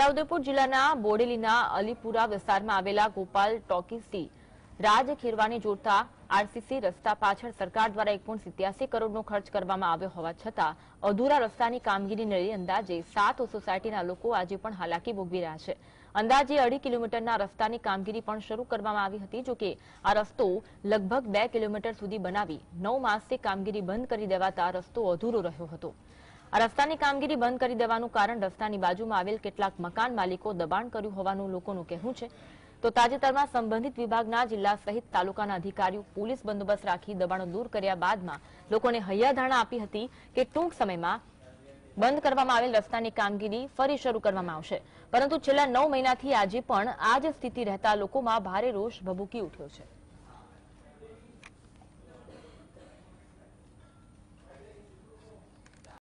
છોટાઉદેપુર જિલ્લાના બોડેલીના અલીપુરા વિસ્તારમાં આવેલા ગોપાલ ટોકીસથી રાજ ખેરવાને જોડતા આરસીસી રસ્તા પાછળ સરકાર દ્વારા એક પોઈન્ટ સિત્યાસી કરોડનો ખર્ચ કરવામાં આવ્યો હોવા છતાં અધૂરા રસ્તાની કામગીરીને લઈ અંદાજે સાત સોસાયટીના લોકો આજે પણ હાલાકી ભોગવી રહ્યા છે અંદાજે અઢી કિલોમીટરના રસ્તાની કામગીરી પણ શરૂ કરવામાં આવી હતી જોકે આ રસ્તો લગભગ બે કિલોમીટર સુધી બનાવી નવ માસથી કામગીરી બંધ કરી દેવાતા રસ્તો અધૂરો રહ્યો હતો આ રસ્તાની કામગીરી બંધ કરી દેવાનું કારણ રસ્તાની બાજુમાં આવેલ કેટલાક મકાન માલિકો દબાણ કર્યું હોવાનું લોકોનું કહેવું છે તો તાજેતરમાં સંબંધિત વિભાગના જિલ્લા સહિત તાલુકાના અધિકારીઓ પોલીસ બંદોબસ્ત રાખી દબાણો દૂર કર્યા બાદમાં લોકોને હૈયાધારણા આપી હતી કે ટૂંક સમયમાં બંધ કરવામાં આવેલ રસ્તાની કામગીરી ફરી શરૂ કરવામાં આવશે પરંતુ છેલ્લા નવ મહિનાથી આજે પણ આ જ સ્થિતિ રહેતા લોકોમાં ભારે રોષ ભભૂકી ઉઠ્યો છે